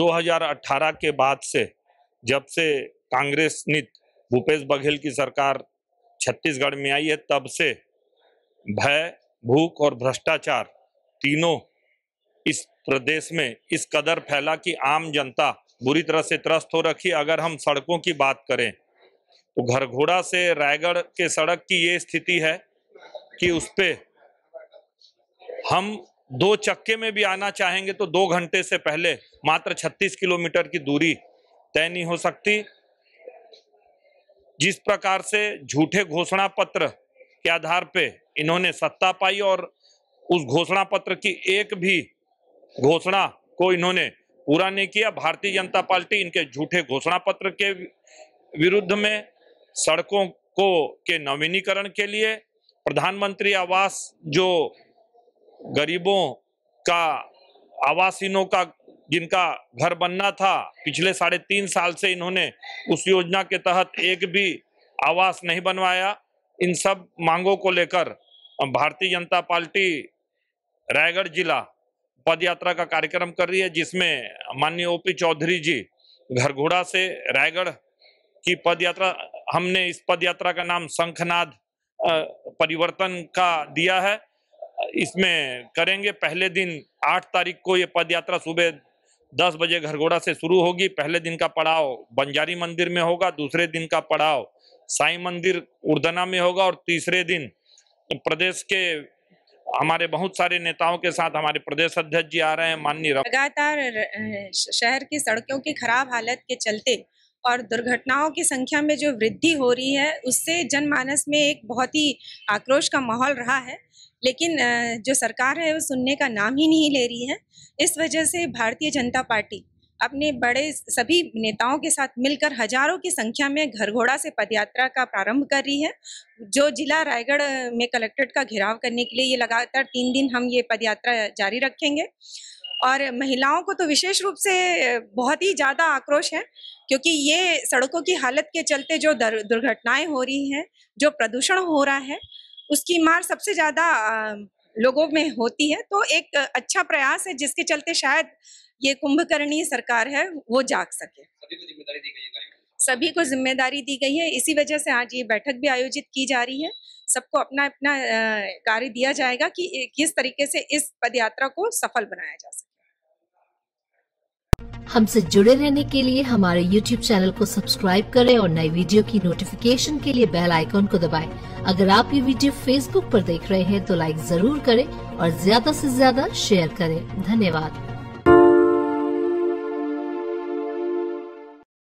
2018 के बाद से जब से कांग्रेस नित भूपेश बघेल की सरकार छत्तीसगढ़ में आई है तब से भय भूख और भ्रष्टाचार तीनों इस प्रदेश में इस कदर फैला कि आम जनता बुरी तरह से त्रस्त हो रखी अगर हम सड़कों की बात करें तो घरघोड़ा से रायगढ़ के सड़क की ये स्थिति है कि उस पर हम दो चक्के में भी आना चाहेंगे तो दो घंटे से पहले मात्र 36 किलोमीटर की दूरी तय नहीं हो सकती जिस प्रकार से झूठे घोषणा पत्र के आधार पे इन्होंने सत्ता पाई और उस घोषणा पत्र की एक भी घोषणा को इन्होंने पूरा नहीं किया भारतीय जनता पार्टी इनके झूठे घोषणा पत्र के विरुद्ध में सड़कों को के नवीनीकरण के लिए प्रधानमंत्री आवास जो गरीबों का आवासीनों का जिनका घर बनना था पिछले साढ़े तीन साल से इन्होंने उस योजना के तहत एक भी आवास नहीं बनवाया इन सब मांगों को लेकर भारतीय जनता पार्टी रायगढ़ जिला पद यात्रा का कार्यक्रम कर रही है जिसमें माननीय ओपी चौधरी जी घरघोड़ा से रायगढ़ की पद यात्रा हमने इस पद यात्रा का नाम शंखनाद परिवर्तन का दिया है इसमें करेंगे पहले दिन आठ तारीख को ये पद यात्रा सुबह दस बजे घरघोड़ा से शुरू होगी पहले दिन का पड़ाव बंजारी मंदिर में होगा दूसरे दिन का पड़ाव साई मंदिर उर्दना में होगा और तीसरे दिन प्रदेश के हमारे बहुत सारे नेताओं के साथ हमारे प्रदेश अध्यक्ष जी आ रहे हैं माननीय लगातार शहर की सड़कों की खराब हालत के चलते और दुर्घटनाओं की संख्या में जो वृद्धि हो रही है उससे जनमानस में एक बहुत ही आक्रोश का माहौल रहा है लेकिन जो सरकार है वो सुनने का नाम ही नहीं ले रही है इस वजह से भारतीय जनता पार्टी अपने बड़े सभी नेताओं के साथ मिलकर हजारों की संख्या में घर घोड़ा से पदयात्रा का प्रारंभ कर रही है जो जिला रायगढ़ में कलेक्ट्रेट का घेराव करने के लिए ये लगातार तीन दिन हम ये पदयात्रा जारी रखेंगे और महिलाओं को तो विशेष रूप से बहुत ही ज़्यादा आक्रोश है क्योंकि ये सड़कों की हालत के चलते जो दुर्घटनाएं हो रही हैं जो प्रदूषण हो रहा है उसकी मार सबसे ज़्यादा लोगों में होती है तो एक अच्छा प्रयास है जिसके चलते शायद ये कुंभकर्णीय सरकार है वो जाग सके सभी को जिम्मेदारी दी गई है इसी वजह से आज ये बैठक भी आयोजित की जा रही है सबको अपना अपना कार्य दिया जाएगा कि किस तरीके से इस पद यात्रा को सफल बनाया जा सके हमसे जुड़े रहने के लिए हमारे YouTube चैनल को सब्सक्राइब करें और नई वीडियो की नोटिफिकेशन के लिए बेल आइकॉन को दबाएं। अगर आप ये वीडियो Facebook पर देख रहे हैं तो लाइक जरूर करें और ज्यादा से ज्यादा शेयर करें धन्यवाद